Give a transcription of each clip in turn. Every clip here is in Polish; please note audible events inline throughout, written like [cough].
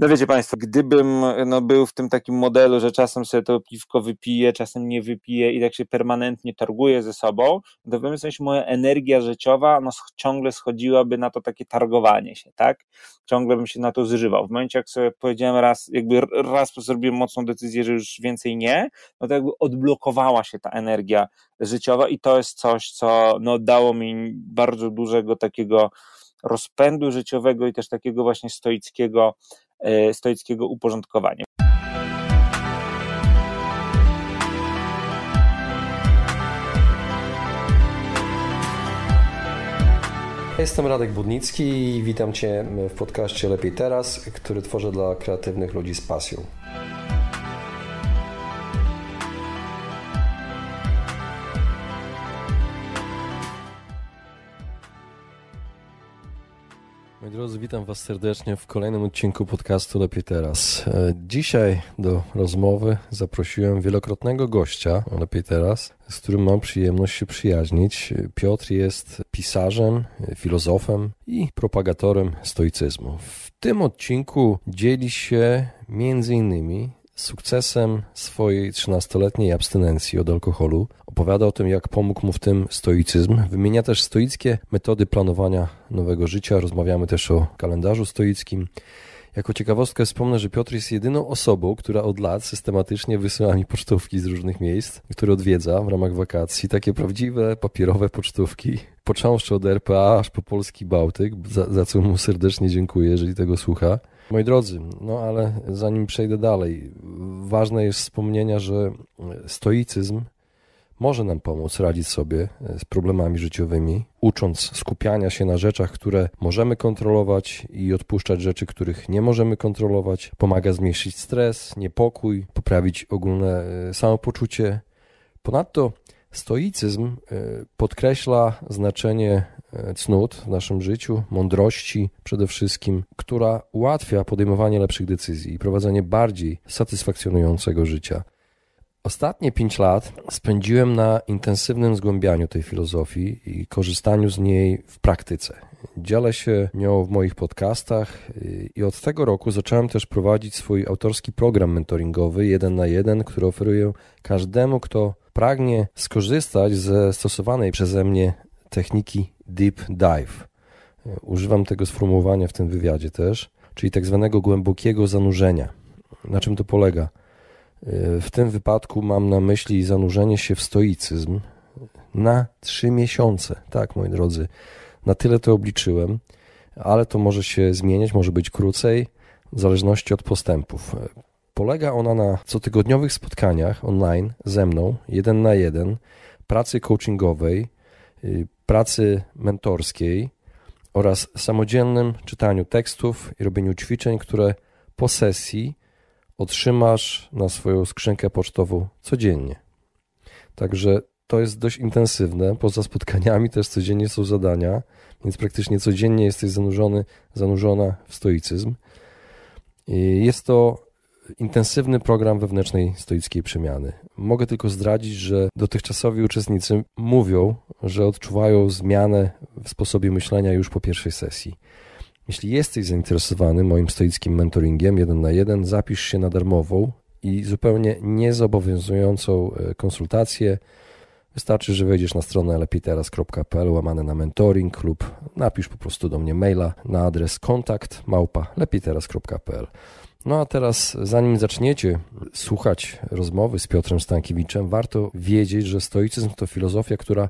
No wiecie Państwo, gdybym no, był w tym takim modelu, że czasem sobie to piwko wypiję, czasem nie wypiję i tak się permanentnie targuję ze sobą, to w pewnym sensie moja energia życiowa no, ciągle schodziłaby na to takie targowanie się, tak? Ciągle bym się na to zżywał. W momencie, jak sobie powiedziałem raz, jakby raz zrobiłem mocną decyzję, że już więcej nie, no to jakby odblokowała się ta energia życiowa i to jest coś, co no, dało mi bardzo dużego takiego rozpędu życiowego i też takiego właśnie stoickiego E, stoickiego uporządkowania. Jestem Radek Budnicki i witam Cię w podcaście Lepiej Teraz, który tworzę dla kreatywnych ludzi z pasją. Moi drodzy, witam Was serdecznie w kolejnym odcinku podcastu Lepiej Teraz. E, dzisiaj do rozmowy zaprosiłem wielokrotnego gościa, Lepiej Teraz, z którym mam przyjemność się przyjaźnić. Piotr jest pisarzem, filozofem i propagatorem stoicyzmu. W tym odcinku dzieli się między innymi z sukcesem swojej 13-letniej abstynencji od alkoholu opowiada o tym, jak pomógł mu w tym stoicyzm. Wymienia też stoickie metody planowania nowego życia. Rozmawiamy też o kalendarzu stoickim. Jako ciekawostkę wspomnę, że Piotr jest jedyną osobą, która od lat systematycznie wysyła mi pocztówki z różnych miejsc, które odwiedza w ramach wakacji. Takie prawdziwe, papierowe pocztówki, począwszy od RPA aż po polski Bałtyk, za, za co mu serdecznie dziękuję, jeżeli tego słucha. Moi drodzy, no ale zanim przejdę dalej, ważne jest wspomnienia, że stoicyzm może nam pomóc radzić sobie z problemami życiowymi, ucząc skupiania się na rzeczach, które możemy kontrolować i odpuszczać rzeczy, których nie możemy kontrolować. Pomaga zmniejszyć stres, niepokój, poprawić ogólne e, samopoczucie. Ponadto stoicyzm e, podkreśla znaczenie E, cnót w naszym życiu, mądrości przede wszystkim, która ułatwia podejmowanie lepszych decyzji i prowadzenie bardziej satysfakcjonującego życia. Ostatnie pięć lat spędziłem na intensywnym zgłębianiu tej filozofii i korzystaniu z niej w praktyce. Dzielę się nią w moich podcastach e, i od tego roku zacząłem też prowadzić swój autorski program mentoringowy jeden na jeden, który oferuję każdemu, kto pragnie skorzystać ze stosowanej przeze mnie techniki deep dive. E, używam tego sformułowania w tym wywiadzie też, czyli tak zwanego głębokiego zanurzenia. Na czym to polega? E, w tym wypadku mam na myśli zanurzenie się w stoicyzm na trzy miesiące. Tak, moi drodzy, na tyle to obliczyłem, ale to może się zmieniać, może być krócej, w zależności od postępów. E, polega ona na cotygodniowych spotkaniach online ze mną, jeden na jeden, pracy coachingowej, y, pracy mentorskiej oraz samodzielnym czytaniu tekstów i robieniu ćwiczeń, które po sesji otrzymasz na swoją skrzynkę pocztową codziennie. Także to jest dość intensywne. Poza spotkaniami też codziennie są zadania, więc praktycznie codziennie jesteś zanurzony, zanurzona w stoicyzm. I jest to intensywny program wewnętrznej stoickiej przemiany. Mogę tylko zdradzić, że dotychczasowi uczestnicy mówią, że odczuwają zmianę w sposobie myślenia już po pierwszej sesji. Jeśli jesteś zainteresowany moim stoickim mentoringiem jeden na jeden, zapisz się na darmową i zupełnie niezobowiązującą e, konsultację. Wystarczy, że wejdziesz na stronę lepiteraspl łamane na mentoring lub napisz po prostu do mnie maila na adres kontakt małpa lepiteras.pl. No a teraz, zanim zaczniecie słuchać rozmowy z Piotrem Stankiewiczem, warto wiedzieć, że stoicyzm to filozofia, która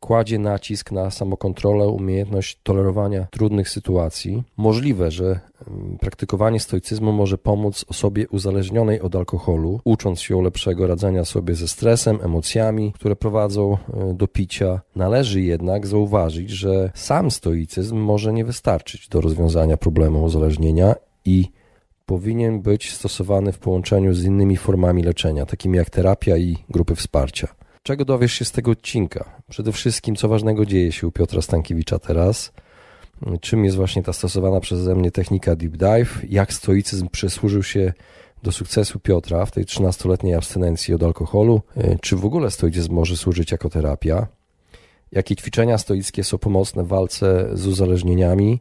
kładzie nacisk na samokontrolę, umiejętność tolerowania trudnych sytuacji. Możliwe, że mm, praktykowanie stoicyzmu może pomóc osobie uzależnionej od alkoholu, ucząc się lepszego radzenia sobie ze stresem, emocjami, które prowadzą y, do picia. Należy jednak zauważyć, że sam stoicyzm może nie wystarczyć do rozwiązania problemu uzależnienia i powinien być stosowany w połączeniu z innymi formami leczenia, takimi jak terapia i grupy wsparcia. Czego dowiesz się z tego odcinka? Przede wszystkim, co ważnego dzieje się u Piotra Stankiewicza teraz, czym jest właśnie ta stosowana przeze mnie technika deep dive, jak stoicyzm przysłużył się do sukcesu Piotra w tej 13-letniej abstynencji od alkoholu, czy w ogóle stoicyzm może służyć jako terapia, jakie ćwiczenia stoickie są pomocne w walce z uzależnieniami,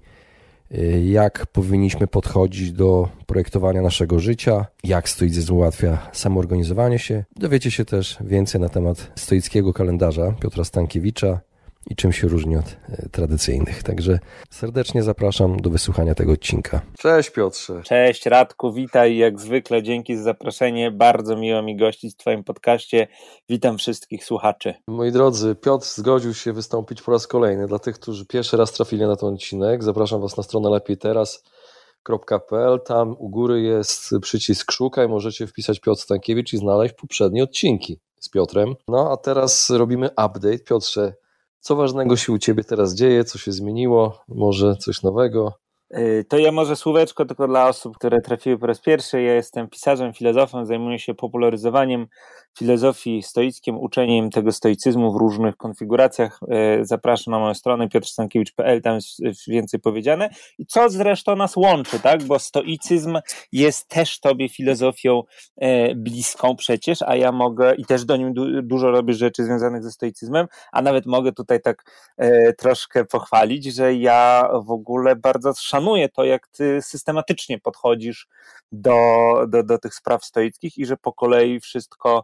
Y, jak powinniśmy podchodzić do projektowania naszego życia, jak stoicyzm ułatwia samoorganizowanie się. Dowiecie się też więcej na temat stoickiego kalendarza Piotra Stankiewicza, i czym się różni od e, tradycyjnych. Także serdecznie zapraszam do wysłuchania tego odcinka. Cześć Piotrze. Cześć Radku, witaj. Jak zwykle dzięki za zaproszenie. Bardzo miło mi gościć w Twoim podcaście. Witam wszystkich słuchaczy. Moi drodzy, Piotr zgodził się wystąpić po raz kolejny. Dla tych, którzy pierwszy raz trafili na ten odcinek, zapraszam Was na stronę Lepiej Teraz Tam u góry jest przycisk szukaj, możecie wpisać Piotr Stankiewicz i znaleźć poprzednie odcinki z Piotrem. No a teraz robimy update. Piotrze, co ważnego się u ciebie teraz dzieje, co się zmieniło, może coś nowego? Y, to ja może słóweczko tylko dla osób, które trafiły po raz pierwszy. Ja jestem pisarzem, filozofem, zajmuję się popularyzowaniem filozofii stoickiem, uczeniem tego stoicyzmu w różnych konfiguracjach. E, zapraszam na moją stronę piotrstankiewicz.pl, tam jest więcej powiedziane. I co zresztą nas łączy, tak? Bo stoicyzm jest też tobie filozofią e, bliską przecież, a ja mogę i też do nim dużo robię rzeczy związanych ze stoicyzmem, a nawet mogę tutaj tak e, troszkę pochwalić, że ja w ogóle bardzo szanuję to, jak ty systematycznie podchodzisz do, do, do tych spraw stoickich i że po kolei wszystko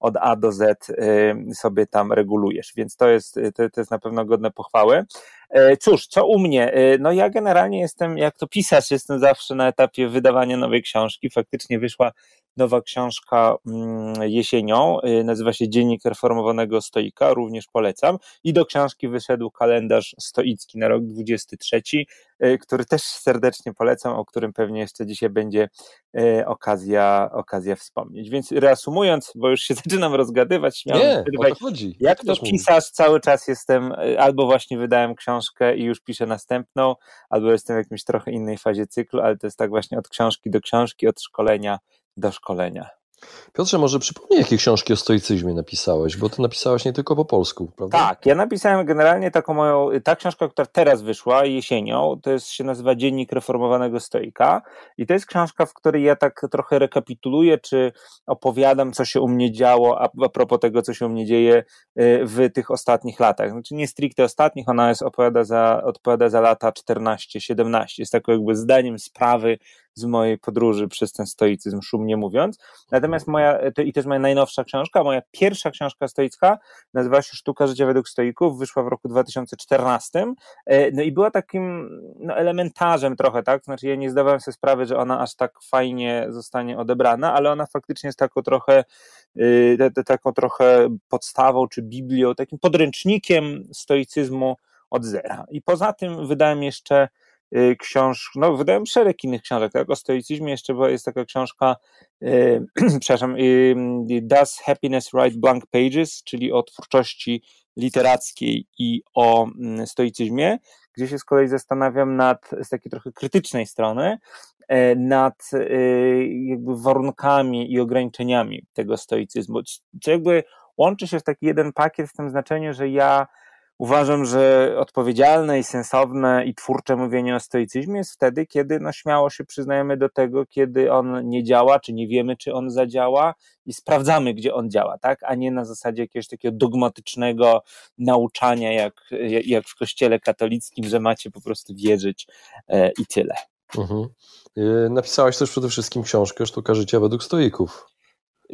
od A do Z y, sobie tam regulujesz. Więc to jest, y, to, to jest na pewno godne pochwały. E, cóż, co u mnie? E, no ja generalnie jestem, jak to pisarz, jestem zawsze na etapie wydawania nowej książki. Faktycznie wyszła nowa książka mm, jesienią, y, nazywa się Dziennik Reformowanego Stoika, również polecam. I do książki wyszedł kalendarz stoicki na rok 23, który też serdecznie polecam, o którym pewnie jeszcze dzisiaj będzie okazja, okazja wspomnieć. Więc reasumując, bo już się [laughs] [laughs] zaczynam rozgadywać. nie, o to chodzi. Jak to pisasz cały czas jestem, y, albo właśnie wydałem książkę i już piszę następną, albo jestem w jakimś trochę innej fazie cyklu, ale to jest tak właśnie od książki do książki, od szkolenia do szkolenia. Piotrze, może przypomnij, jakie książki o stoicyzmie napisałeś, bo ty napisałeś nie tylko po polsku, prawda? Tak, ja napisałem generalnie taką moją, ta książka, która teraz wyszła jesienią, to jest, się nazywa Dziennik Reformowanego Stoika i to jest książka, w której ja tak trochę rekapituluję, czy opowiadam, co się u mnie działo a, a propos tego, co się u mnie dzieje y, w tych ostatnich latach. Znaczy nie stricte ostatnich, ona jest, opowiada za, odpowiada za lata 14-17, jest taką jakby zdaniem sprawy, z mojej podróży przez ten stoicyzm, szumnie mówiąc. Natomiast moja, to i też moja najnowsza książka, moja pierwsza książka stoicka, nazywała się Sztuka Życia według stoików, wyszła w roku 2014, e, no i była takim no, elementarzem trochę, tak, znaczy ja nie zdawałem sobie sprawy, że ona aż tak fajnie zostanie odebrana, ale ona faktycznie jest taką trochę, y, taką trochę podstawą, czy biblią, takim podręcznikiem stoicyzmu od zera. I poza tym wydałem jeszcze Y, książk, no wydałem szereg innych książek, tak? O stoicyzmie jeszcze była, jest taka książka, yy, [clears throat] przepraszam, yy, Does Happiness Write Blank Pages, czyli o twórczości literackiej i o mm, stoicyzmie, gdzie się z kolei zastanawiam nad, z takiej trochę krytycznej strony, e, nad y, jakby warunkami i ograniczeniami tego stoicyzmu, co jakby łączy się w taki jeden pakiet w tym znaczeniu, że ja Uważam, że odpowiedzialne i sensowne i twórcze mówienie o stoicyzmie jest wtedy, kiedy no śmiało się przyznajemy do tego, kiedy on nie działa, czy nie wiemy, czy on zadziała i sprawdzamy, gdzie on działa, tak? a nie na zasadzie jakiegoś takiego dogmatycznego nauczania, jak, jak w kościele katolickim, że macie po prostu wierzyć e, i tyle. Mhm. Y, Napisałaś też przede wszystkim książkę Sztuka Życia według stoików.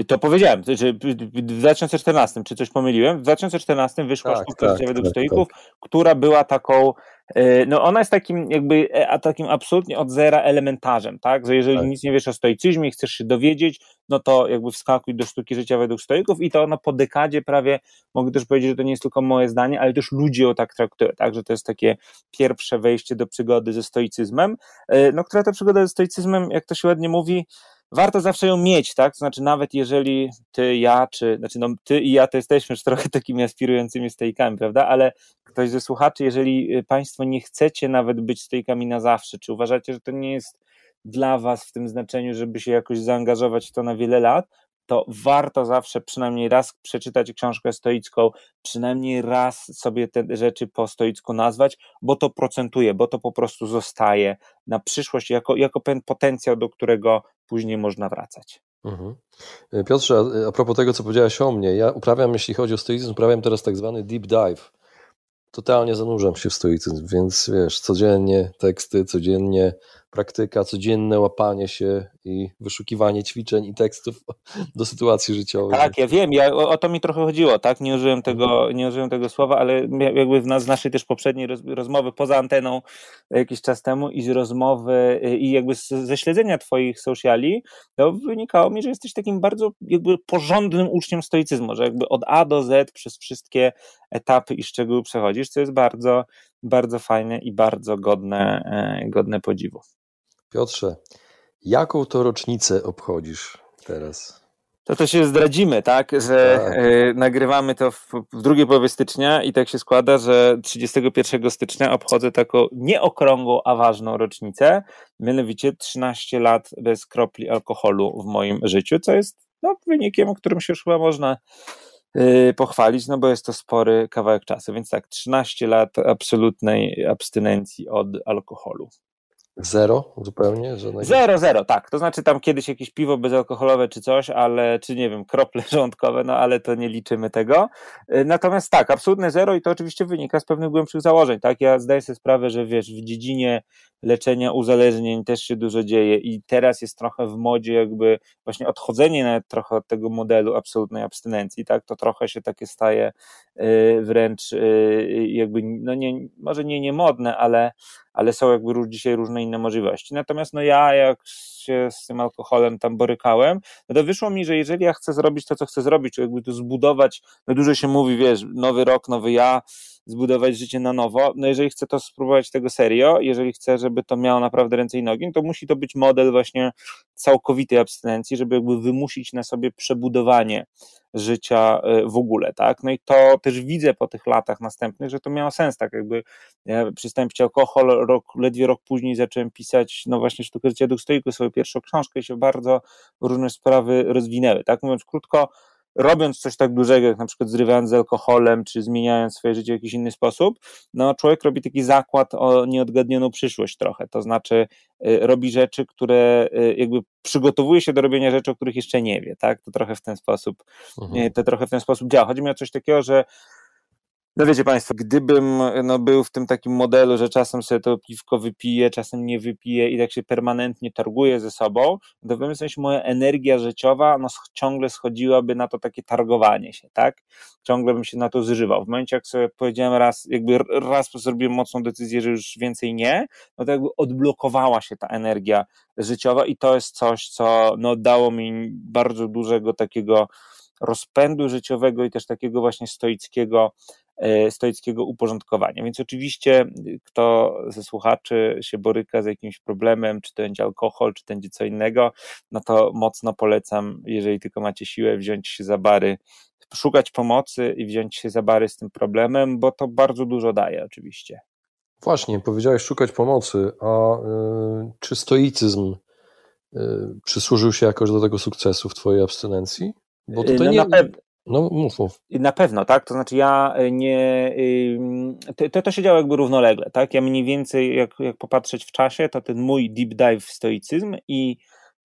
To powiedziałem, że w 2014, czy coś pomyliłem? W 2014 wyszła tak, sztuka tak, według tak, stoików, tak. która była taką, e, no ona jest takim jakby e, takim absolutnie od zera elementarzem, tak? Że jeżeli tak. nic nie wiesz o stoicyzmie i chcesz się dowiedzieć, no to jakby wskakuj do sztuki życia według stoików i to ona no po dekadzie prawie, mogę też powiedzieć, że to nie jest tylko moje zdanie, ale też ludzie ją tak traktują, tak? Że to jest takie pierwsze wejście do przygody ze stoicyzmem, e, no która ta przygoda ze stoicyzmem, jak to się ładnie mówi, warto zawsze ją mieć, tak? To znaczy, nawet jeżeli ty, ja, czy znaczy, no, ty i ja to jesteśmy już trochę takimi aspirującymi stejkami, prawda? Ale ktoś ze słuchaczy, jeżeli y, Państwo nie chcecie nawet być stejkami na zawsze, czy uważacie, że to nie jest dla Was w tym znaczeniu, żeby się jakoś zaangażować w to na wiele lat, to warto zawsze przynajmniej raz przeczytać książkę stoicką, przynajmniej raz sobie te rzeczy po stoicku nazwać, bo to procentuje, bo to po prostu zostaje na przyszłość jako, jako pewien potencjał, do którego później można wracać. Mhm. E, Piotrze, e, a propos tego, co powiedziałeś o mnie, ja uprawiam, jeśli chodzi o stoicyzm, uprawiam teraz tak zwany deep dive. Totalnie zanurzam się w stoicyzm, więc wiesz, codziennie teksty, codziennie praktyka, codzienne łapanie się i wyszukiwanie ćwiczeń i tekstów do sytuacji życiowej. Tak, ja wiem, ja, o, o, to mi trochę chodziło, tak? Nie użyłem tego, nie użyłem tego słowa, ale jakby w nas, z naszej też poprzedniej roz, rozmowy poza anteną jakiś czas temu i z rozmowy y, i jakby z, ze śledzenia twoich sociali, to wynikało mi, że jesteś takim bardzo jakby porządnym uczniem stoicyzmu, że jakby od A do Z przez wszystkie etapy i szczegóły przechodzisz, co jest bardzo, bardzo fajne i bardzo godne, e, godne podziwu. Piotrze, Jaką to rocznicę obchodzisz teraz? To też się zdradzimy, tak, że tak. E, nagrywamy to w, w drugiej połowie stycznia i tak się składa, że 31 stycznia obchodzę taką nieokrągłą, a ważną rocznicę, mianowicie 13 lat bez kropli alkoholu w moim życiu, co jest no, wynikiem, którym się już chyba można e, pochwalić, no bo jest to spory kawałek czasu, więc tak, 13 lat absolutnej abstynencji od alkoholu. Zero zupełnie? Żadnego... Zero, zero, tak. To znaczy tam kiedyś jakieś piwo bezalkoholowe czy coś, ale czy nie wiem, krople [laughs] żołądkowe, no ale to nie liczymy tego. Y, natomiast tak, absolutne zero i to oczywiście wynika z pewnych głębszych założeń, tak? Ja zdaję sobie sprawę, że wiesz, w dziedzinie leczenia uzależnień też się dużo dzieje i teraz jest trochę w modzie jakby właśnie odchodzenie nawet trochę od tego modelu absolutnej abstynencji, tak? To trochę się takie staje y, wręcz y, jakby, no nie, może nie niemodne, ale, ale są jakby dzisiaj różne inne możliwości. Natomiast no ja, jak się z tym alkoholem tam borykałem, no to wyszło mi, że jeżeli ja chcę zrobić to, co chcę zrobić, czyli jakby to zbudować, no dużo się mówi, wiesz, nowy rok, nowy ja, zbudować życie na nowo. No jeżeli chce to spróbować tego serio, jeżeli chce, żeby to miało naprawdę ręce i nogi, no, to musi to być model właśnie całkowitej abstynencji, żeby jakby wymusić na sobie przebudowanie życia y, w ogóle, tak? No i to też widzę po tych latach następnych, że to miało sens, tak jakby ja przestałem alkohol, rok, ledwie rok później zacząłem pisać, no właśnie Sztukę Życia Duch Stoiku, swoją pierwszą książkę i się bardzo różne sprawy rozwinęły, tak? Mówiąc krótko, robiąc coś tak dużego, jak na przykład zrywając z alkoholem, czy zmieniając swoje życie w jakiś inny sposób, no człowiek robi taki zakład o nieodgadnioną przyszłość trochę, to znaczy y, robi rzeczy, które y, jakby przygotowuje się do robienia rzeczy, o których jeszcze nie wie, tak, to trochę w ten sposób, mhm. Y, to trochę w ten sposób działa. Chodzi mi o coś takiego, że no wiecie Państwo, gdybym no, był w tym takim modelu, że czasem sobie to piwko wypiję, czasem nie wypiję i tak się permanentnie targuję ze sobą, to w pewnym sensie moja energia życiowa no, ciągle schodziłaby na to takie targowanie się, tak? Ciągle bym się na to zżywał. W momencie, jak sobie powiedziałem raz, jakby raz zrobiłem mocną decyzję, że już więcej nie, no to jakby odblokowała się ta energia życiowa i to jest coś, co no, dało mi bardzo dużego takiego rozpędu życiowego i też takiego właśnie stoickiego E, stoickiego uporządkowania. Więc oczywiście, y, kto ze słuchaczy się boryka z jakimś problemem, czy to będzie alkohol, czy to będzie co innego, no to mocno polecam, jeżeli tylko macie siłę, wziąć się za bary szukać pomocy i wziąć się za bary z tym problemem, bo to bardzo dużo daje oczywiście. Właśnie, powiedziałeś szukać pomocy, a y, czy stoicyzm y, przysłużył się jakoś do tego sukcesu w Twojej abstynencji? Bo y, tutaj no nie, no, mów, mów. Na pewno, tak? To znaczy, ja e, nie. to, to się działo jakby równolegle, tak? Ja mniej więcej, jak, jak popatrzeć w czasie, to ten mój deep dive w stoicyzm i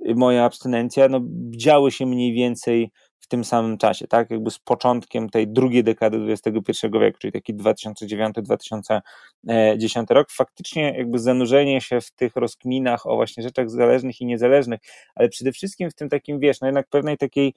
y, moja abstynencja, no, działy się mniej więcej w tym samym czasie, tak? Jakby z początkiem tej drugiej dekady XXI wieku, czyli taki 2009-2010 e, rok, faktycznie jakby zanurzenie się w tych rozkminach o właśnie rzeczach zależnych i niezależnych, ale przede wszystkim w tym takim, wiesz, no jednak pewnej takiej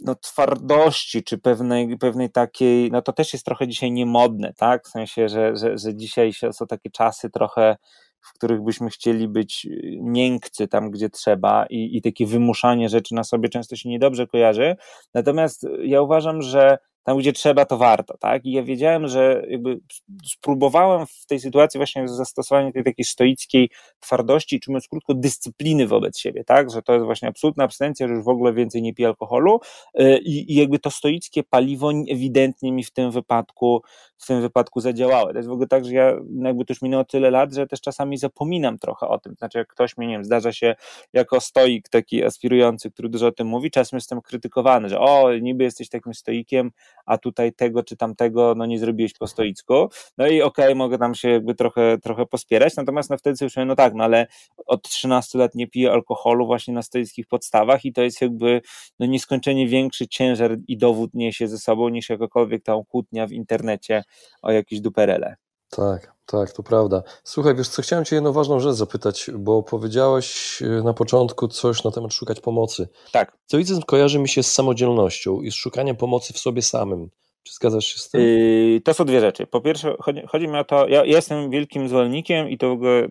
no, twardości, czy pewnej, pewnej takiej, no to też jest trochę dzisiaj niemodne, tak? W sensie, że, że, że dzisiaj są takie czasy trochę, w których byśmy chcieli być y, miękcy tam, gdzie trzeba i, i takie wymuszanie rzeczy na sobie często się niedobrze kojarzy. Natomiast y, ja uważam, że tam gdzie trzeba, to warto, tak? I ja wiedziałem, że jakby spróbowałem w tej sytuacji właśnie zastosowanie tej takiej stoickiej twardości, czy mówiąc krótko, dyscypliny wobec siebie, tak? Że to jest właśnie absolutna abstencja, że już w ogóle więcej nie piję alkoholu y, i, i jakby to stoickie paliwo ewidentnie mi w tym wypadku w tym wypadku zadziałało. To jest w ogóle tak, że ja no jakby to już minęło tyle lat, że też czasami zapominam trochę o tym. Znaczy, jak ktoś mnie, nie wiem, zdarza się jako stoik taki aspirujący, który dużo o tym mówi, czasem jestem krytykowany, że o, niby jesteś takim stoikiem, a tutaj tego czy tamtego no nie zrobiłeś po stoicku. No i okej, okay, mogę tam się jakby trochę, trochę pospierać, natomiast no wtedy sobie no tak, no ale od 13 lat nie piję alkoholu właśnie na stoickich podstawach i to jest jakby no nieskończenie większy ciężar i dowód niesie ze sobą niż jakakolwiek tam kłótnia w internecie o jakieś duperele. Tak, tak, to prawda. Słuchaj, wiesz co, chciałem Cię jedną ważną rzecz zapytać, bo powiedziałeś y, na początku coś na temat szukać pomocy. Tak. Stoicyzm kojarzy mi się z samodzielnością i z szukaniem pomocy w sobie samym. Czy zgadzasz się z tym? Yy, to są dwie rzeczy. Po pierwsze, chodzi, chodzi mi o to, ja jestem wielkim zwolennikiem i to w ogóle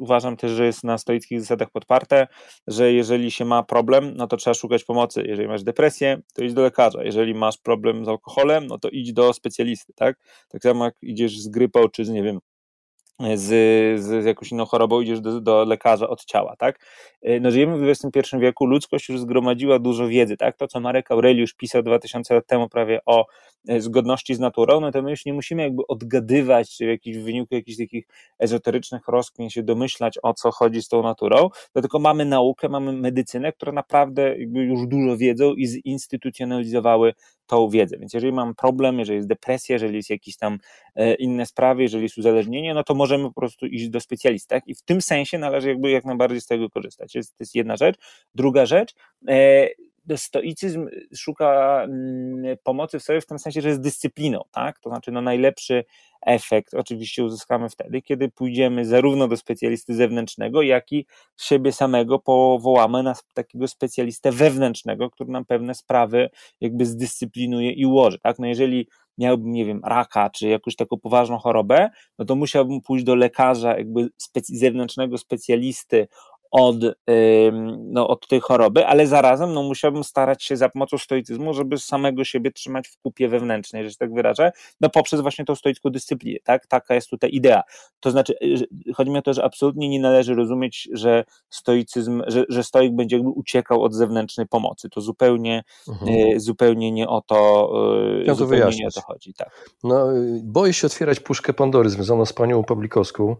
uważam też, że jest na stoickich zasadach podparte, że jeżeli się ma problem, no to trzeba szukać pomocy. Jeżeli masz depresję, to idź do lekarza. Jeżeli masz problem z alkoholem, no to idź do specjalisty, tak? Tak samo jak idziesz z grypą, czy z, nie wiem, z, z, jakąś inną chorobą, idziesz do, do, lekarza od ciała, tak? E, no żyjemy w XXI wieku, ludzkość już zgromadziła dużo wiedzy, tak? To, co Marek Aureliusz pisał 2000 lat temu prawie o e, zgodności z naturą, no to my już nie musimy jakby odgadywać czy w wyniku jakichś takich ezoterycznych rozkmin się domyślać, o co chodzi z tą naturą, dlatego no, tylko mamy naukę, mamy medycynę, która naprawdę już dużo wiedzą i zinstytucjonalizowały tą wiedzę. Więc jeżeli mam problem, jeżeli jest depresja, jeżeli jest jakieś tam e, inne sprawy, jeżeli jest uzależnienie, no to możemy po prostu iść do specjalista tak? i w tym sensie należy jakby jak najbardziej z tego korzystać. Jest, to jest jedna rzecz. Druga rzecz, e, stoicyzm szuka mm, pomocy w sobie w tym sensie, że jest dyscypliną, tak? To znaczy, no najlepszy efekt oczywiście uzyskamy wtedy, kiedy pójdziemy zarówno do specjalisty zewnętrznego, jak i siebie samego powołamy na takiego specjalistę wewnętrznego, który nam pewne sprawy jakby zdyscyplinuje i ułoży, tak? No jeżeli miałbym, nie wiem, raka, czy jakąś taką poważną chorobę, no to musiałbym pójść do lekarza, jakby specy zewnętrznego specjalisty od, no, od tej choroby, ale zarazem no, musiałbym starać się za pomocą stoicyzmu, żeby samego siebie trzymać w kupie wewnętrznej, że się tak wyrażę, no poprzez właśnie tą stoicką dyscyplinę, tak? Taka jest tutaj idea. To znaczy, y, chodzi mi o to, że absolutnie nie należy rozumieć, że stoicyzm, że, że stoik będzie jakby uciekał od zewnętrznej pomocy. To zupełnie, mhm. Y, zupełnie nie o to, ja y, zupełnie to nie o to chodzi. Tak. No, boję się otwierać puszkę Pandory związaną z panią Pawlikowską,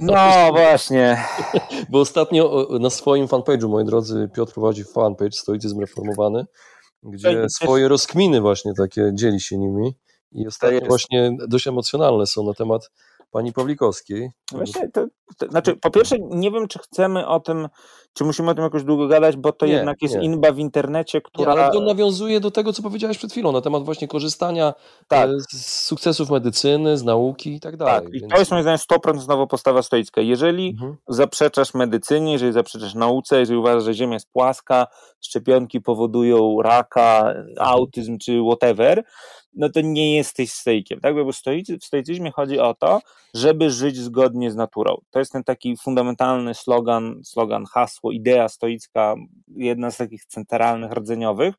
no właśnie. [laughs] Bo ostatnio e, na swoim fanpage'u, moi drodzy, Piotr prowadzi fanpage Stoicyzm Reformowany, gdzie swoje rozkminy właśnie takie dzieli się nimi i ostatnio tak właśnie dość emocjonalne są na temat pani Pawlikowskiej. Właśnie, to, to, znaczy, po pierwsze, nie wiem, czy chcemy o tym, czy musimy o tym jakoś długo gadać, bo to nie, jednak jest nie. inba w internecie, która. Nie, ale to nawiązuje do tego, co powiedziałeś przed chwilą na temat właśnie korzystania e, tak. z sukcesów medycyny, z nauki i tak, tak dalej. Tak, i to jest moim zdaniem 100% znowu postawa stoicka. Jeżeli mhm. zaprzeczasz medycynie, jeżeli zaprzeczasz nauce, jeżeli uważasz, że Ziemia jest płaska, szczepionki powodują raka, autyzm czy whatever, no to nie jesteś stoikiem, tak? Bo w stoicyzmie chodzi o to, żeby żyć zgodnie z naturą. To jest ten taki fundamentalny slogan, slogan, hasło, idea stoicka, jedna z takich centralnych, rdzeniowych,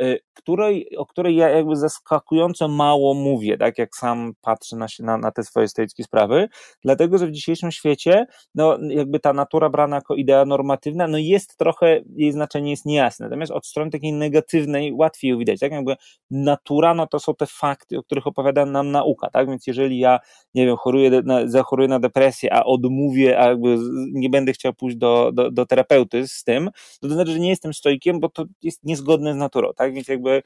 Y, której, o której ja jakby zaskakująco mało mówię, tak jak sam patrzę na, na, na te swoje stoickie sprawy, dlatego, że w dzisiejszym świecie, no jakby ta natura brana jako idea normatywna, no jest trochę, jej znaczenie jest niejasne, natomiast od strony takiej negatywnej łatwiej ją widać, tak, jakby natura, no to są te fakty, o których opowiada nam nauka, tak, więc jeżeli ja, nie wiem, choruję, na, zachoruję na depresję, a odmówię, a jakby nie będę chciał pójść do, do, do terapeuty z tym, to, to znaczy, że nie jestem stoikiem, bo to jest niezgodne z naturą, tak? tak więc jakby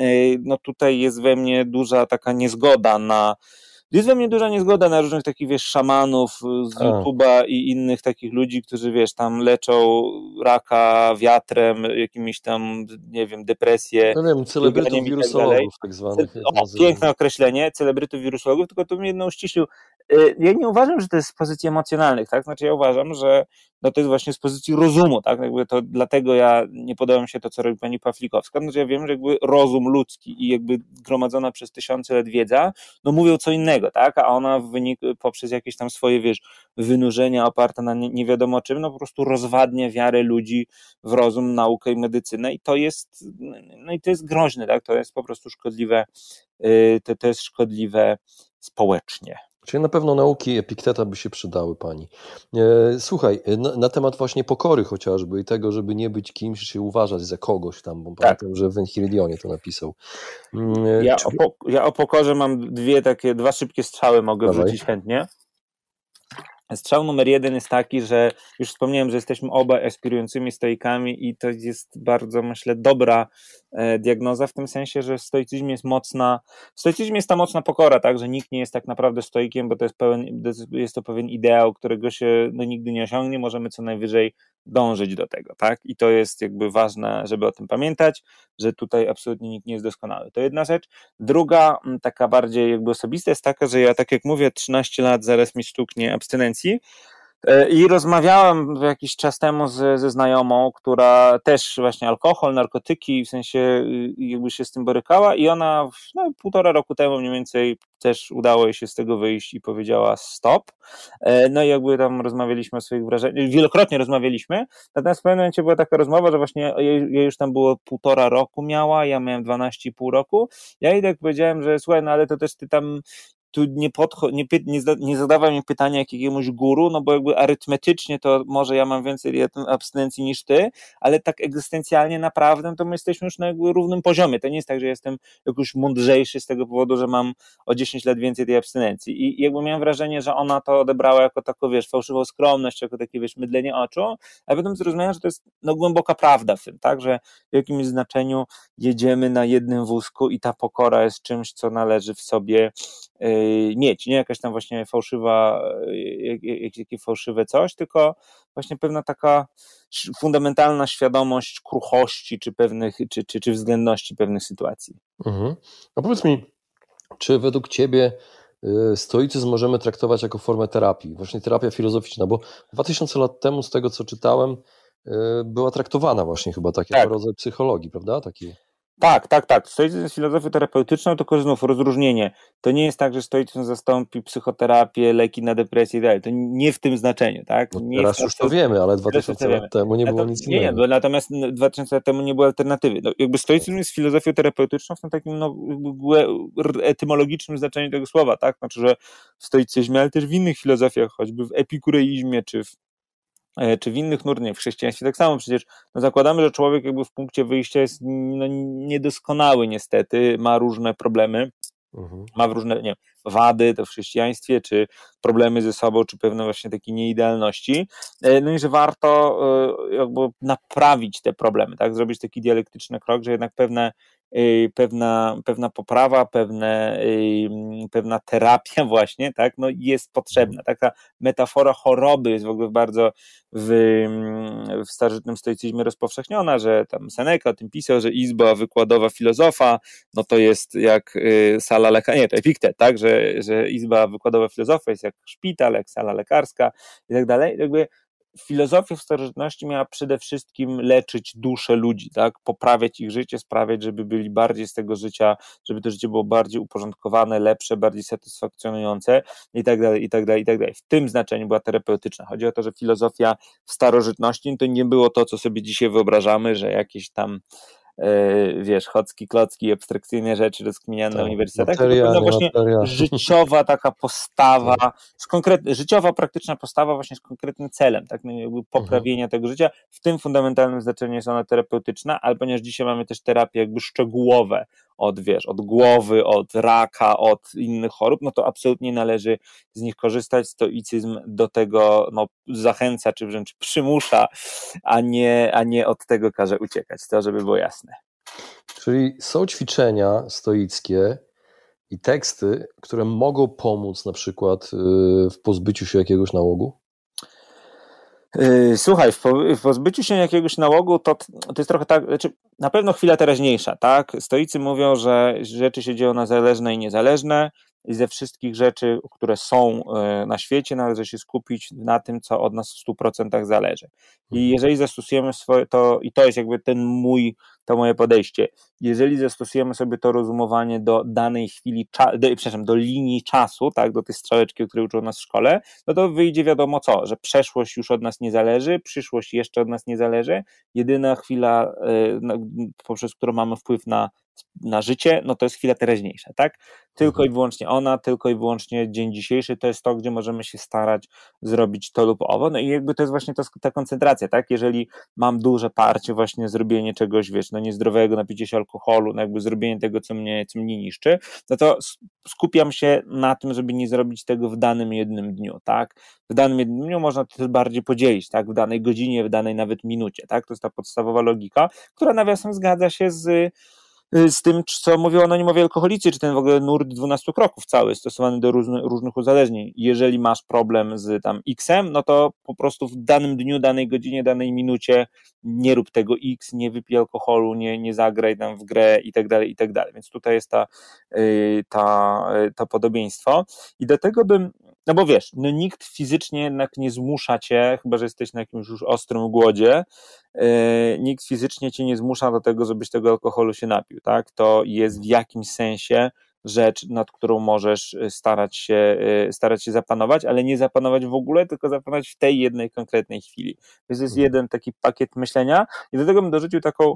y, no tutaj jest we mnie duża taka niezgoda na jest we mnie duża niezgoda na różnych takich, wiesz, szamanów y, z YouTube'a i innych takich ludzi, którzy, wiesz, tam leczą raka wiatrem, jakimiś tam, nie wiem, depresję. No nie wiem, celebrytów tak wirusologów tak, tak zwanych. O, piękne określenie, celebrytów wirusologów, tylko to mnie jedno uściślił. Y, ja nie uważam, że to jest z pozycji emocjonalnych, tak? Znaczy ja uważam, że no to jest właśnie z pozycji rozumu, tak? Jakby to dlatego ja nie podoba mi się to, co robi pani Pawlikowska, no, znaczy, że ja wiem, że jakby rozum ludzki i jakby gromadzona przez tysiące lat wiedza, no mówią co innego innego, tak? A ona w wyniku, poprzez jakieś tam swoje, wiesz, wynurzenia oparte na nie, nie wiadomo czym, no po prostu rozwadnia wiarę ludzi w rozum, naukę i medycynę i to jest, no, no i to jest groźne, tak? To jest po prostu szkodliwe, y, to, to jest szkodliwe społecznie. Czyli na pewno nauki Epikteta by się przydały pani. E, słuchaj, e, na, na, temat właśnie pokory chociażby i tego, żeby nie być kimś, się uważać za kogoś tam, bo tak. pamiętam, że w Enchiriedionie to napisał. Mm, e, ja, Czy... o, ja, o pokorze mam dwie takie, dwa szybkie strzały mogę Dawaj. wrzucić chętnie. Strzał numer jeden jest taki, że już wspomniałem, że jesteśmy obaj aspirującymi stoikami i to jest bardzo, myślę, dobra e, diagnoza w tym sensie, że w stoicyzmie jest mocna, w stoicyzmie jest ta mocna pokora, tak, że nikt nie jest tak naprawdę stoikiem, bo to jest, pełen, jest to pewien ideał, którego się no, nigdy nie osiągnie, możemy co najwyżej dążyć do tego, tak? I to jest jakby ważne, żeby o tym pamiętać, że tutaj absolutnie nikt nie jest doskonały. To jedna rzecz. Druga, taka bardziej jakby osobista jest taka, że ja tak jak mówię, 13 lat zaraz mi sztuknie abstynencji, E, I rozmawiałem jakiś czas temu z, ze znajomą, która też właśnie alkohol, narkotyki, w sensie y, jakby się z tym borykała i ona no, półtora roku temu mniej więcej też udało jej się z tego wyjść i powiedziała stop. E, no i jakby tam rozmawialiśmy o swoich wrażeniach, wielokrotnie rozmawialiśmy, natomiast w pewnym momencie była taka rozmowa, że właśnie jej, jej już tam było półtora roku miała, ja miałem 12,5 roku. Ja i tak powiedziałem, że słuchaj, no ale to też ty tam tu nie, podcho- nie, py- nie, nie zadawaj mi pytania jakiegoś góru guru, no bo jakby arytmetycznie to może ja mam więcej abstynencji niż ty, ale tak egzystencjalnie naprawdę to my jesteśmy już na jakby równym poziomie. To nie jest tak, że jestem jakoś mądrzejszy z tego powodu, że mam o 10 lat więcej tej abstynencji. I jakby miałem wrażenie, że ona to odebrała jako taką, wiesz, fałszywą skromność, jako takie, wiesz, mydlenie oczu, a potem zrozumiałem, że to jest no, głęboka prawda w tym, tak, że w jakimś znaczeniu jedziemy na jednym wózku i ta pokora jest czymś, co należy w sobie Y, mieć, nie jakaś tam właśnie fałszywa, y, jakieś fałszywe coś, tylko właśnie pewna taka fundamentalna świadomość kruchości czy pewnych, czy, czy, czy względności pewnych sytuacji. Mhm. A powiedz mi, czy według Ciebie y, stoicyzm możemy traktować jako formę terapii, właśnie terapia filozoficzna, bo 2000 lat temu, z tego co czytałem, była traktowana właśnie chyba tak, tak. jako rodzaj psychologii, prawda? Taki... Tak, tak, tak. Stoicyzm jest filozofią terapeutyczną, tylko znów rozróżnienie. To nie jest tak, że stoicyzm zastąpi psychoterapię, leki na depresję i tak dalej. To nie w tym znaczeniu, tak? No tak, teraz już to wiemy, ale 2000 lat temu nie było nic innego. Nie, nie, natomiast 2000 lat temu nie było alternatywy. No, jakby stoicyzm jest filozofią terapeutyczną w tym takim no, etymologicznym znaczeniu tego słowa, tak? Znaczy, że w stoicyzmie, ale też w innych filozofiach, choćby w epikureizmie czy w E, czy w innych nurnie, w chrześcijaństwie tak samo przecież, no zakładamy, że człowiek jakby w punkcie wyjścia jest no, niedoskonały niestety, ma różne problemy, mhm. ma różne nie wady to w chrześcijaństwie, czy problemy ze sobą, czy pewne właśnie takie nieidealności, e, no i że warto e, jakby naprawić te problemy, tak, zrobić taki dialektyczny krok, że jednak pewne Y, pewna, pewna poprawa, pewne, y, pewna terapia [laughs] właśnie, tak, no jest potrzebna. Taka metafora choroby jest w ogóle bardzo w, w starożytnym stoicyzmie rozpowszechniona, że tam Seneca o tym pisał, że izba wykładowa filozofa, no to jest jak y, sala lekarska, nie, to Epiktet, tak, że, że izba wykładowa filozofa jest jak szpital, jak sala lekarska i tak dalej. Jakby filozofia w starożytności miała przede wszystkim leczyć dusze ludzi, tak? poprawiać ich życie, sprawiać, żeby byli bardziej z tego życia, żeby to życie było bardziej uporządkowane, lepsze, bardziej satysfakcjonujące i tak dalej, i tak dalej, i tak dalej. W tym znaczeniu była terapeutyczna. Chodzi o to, że filozofia w starożytności to nie było to, co sobie dzisiaj wyobrażamy, że jakieś tam E, wiesz, chocki, klocki, abstrakcyjne rzeczy rozkminiane na tak, uniwersytetach, to właśnie materia. życiowa taka postawa, tak. z konkret, życiowa, praktyczna postawa właśnie z konkretnym celem, tak, no, jakby poprawienia mhm. tego życia, w tym fundamentalnym znaczeniu jest ona terapeutyczna, ale ponieważ dzisiaj mamy też terapie jakby szczegółowe, od, wiesz, od głowy, od raka, od innych chorób, no to absolutnie należy z nich korzystać. Stoicyzm do tego no, zachęca, czy wręcz przymusza, a nie, a nie od tego każe uciekać. To, żeby było jasne. Czyli są ćwiczenia stoickie, i teksty, które mogą pomóc na przykład y, w pozbyciu się jakiegoś nałogu? Y, słuchaj, w, pozbyciu się jakiegoś nałogu to, to jest trochę tak, znaczy na pewno chwila teraźniejsza, tak? Stoicy mówią, że rzeczy się dzieją na zależne i niezależne, i ze wszystkich rzeczy, które są e, na świecie, należy się skupić na tym, co od nas w 100% zależy. I mhm. jeżeli zastosujemy swoje, to, i to jest jakby ten mój, to moje podejście, jeżeli zastosujemy sobie to rozumowanie do danej chwili, do, przepraszam, do linii czasu, tak, do tej strzałeczki, które uczą nas w szkole, no to wyjdzie wiadomo co, że przeszłość już od nas nie zależy, przyszłość jeszcze od nas nie zależy, jedyna chwila, e, poprzez którą mamy wpływ na na życie, no to jest chwila teraźniejsza, tak? Tylko mhm. i wyłącznie ona, tylko i wyłącznie dzień dzisiejszy to jest to, gdzie możemy się starać zrobić to lub owo. No i jakby to jest właśnie ta, ta koncentracja, tak? Jeżeli mam duże parcie, właśnie zrobienie czegoś, wiesz, no niezdrowego, napicie się alkoholu, no jakby zrobienie tego, co mnie, co mnie niszczy, no to skupiam się na tym, żeby nie zrobić tego w danym jednym dniu, tak? W danym jednym dniu można to bardziej podzielić, tak? W danej godzinie, w danej nawet minucie, tak? To jest ta podstawowa logika, która nawiasem zgadza się z Y, z tym, co mówią anonimowi alkoholicy, czy ten w ogóle nurt 12 kroków cały stosowany do różny, różnych uzależnień. Jeżeli masz problem z tam X-em, no to po prostu w danym dniu, danej godzinie, danej minucie nie rób tego X, nie wypij alkoholu, nie, nie zagraj tam w grę i tak dalej, i tak dalej. Więc tutaj jest ta, y, ta, y, to podobieństwo. I dlatego bym no bo wiesz, no nikt fizycznie jednak nie zmusza cię, chyba że jesteś na jakimś już ostrym głodzie, yy, nikt fizycznie cię nie zmusza do tego, żebyś tego alkoholu się napił, tak? To jest w jakimś sensie rzecz, nad którą możesz y, starać się, y, starać się zapanować, ale nie zapanować w ogóle, tylko zapanować w tej jednej konkretnej chwili. Więc jest mhm. jeden taki pakiet myślenia i do tego bym dorzucił taką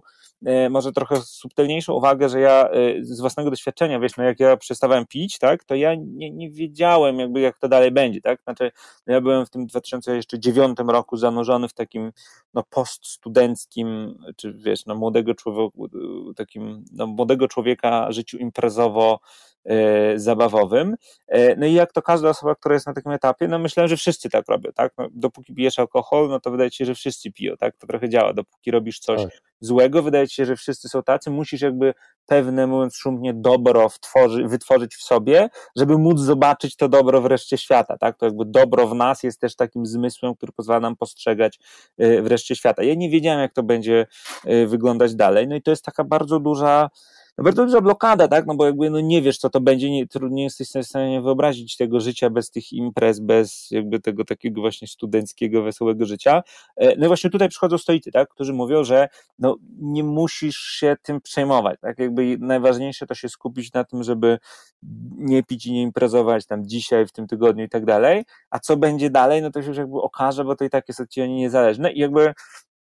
y, może trochę subtelniejszą uwagę, że ja z własnego doświadczenia, wiesz, no jak ja przestawałem pić, tak, to ja nie, nie wiedziałem jakby jak to dalej będzie, tak, znaczy no ja byłem w tym 2009 roku zanurzony w takim no poststudenckim, czy wiesz, no młodego człowieka, takim no, młodego człowieka życiu imprezowo E, zabawowym. E, no i jak to każda osoba, która jest na takim etapie, no myślę, że wszyscy tak robią, tak? No, dopóki pijesz alkohol, no to wydaje ci się, że wszyscy piją, tak? To trochę działa. Dopóki robisz coś tak. złego, wydaje ci się, że wszyscy są tacy, musisz jakby pewne, mówiąc szumnie, dobro wtworzy, wytworzyć w sobie, żeby móc zobaczyć to dobro w reszcie świata, tak? To jakby dobro w nas jest też takim zmysłem, który pozwala nam postrzegać e, w reszcie świata. Ja nie wiedziałem, jak to będzie wyglądać dalej, no i to jest taka bardzo duża bardzo no duża blokada, tak? No bo jakby no nie wiesz, co to będzie, nie, trudniej jesteś w stanie wyobrazić tego życia bez tych imprez, bez jakby tego takiego właśnie studenckiego, wesołego życia. E, no i właśnie tutaj przychodzą stoicy, tak? Którzy mówią, że no nie musisz się tym przejmować, tak? Jakby najważniejsze to się skupić na tym, żeby nie pić i nie imprezować tam dzisiaj, w tym tygodniu i tak dalej, a co będzie dalej, no to się już jakby okaże, bo to i tak jest od ciebie niezależne i jakby